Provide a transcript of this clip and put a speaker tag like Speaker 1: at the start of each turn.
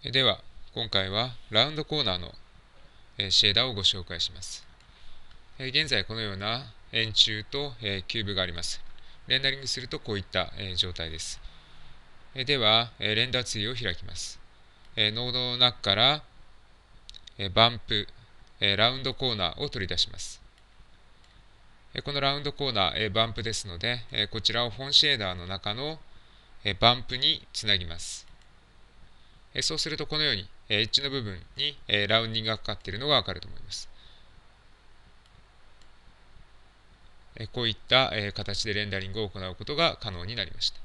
Speaker 1: では今回はラウンドコーナーのシェーダーをご紹介します現在このような円柱とキューブがありますレンダリングするとこういった状態ですではレンダーツリーを開きますノードの中からバンプラウンドコーナーを取り出しますこのラウンドコーナーバンプですのでこちらを本シェーダーの中のバンプにつなぎますえそうするとこのように、えエッジの部分に、えラウンディングがかかっているのがわかると思います。えこういった、え形でレンダリングを行うことが可能になりました。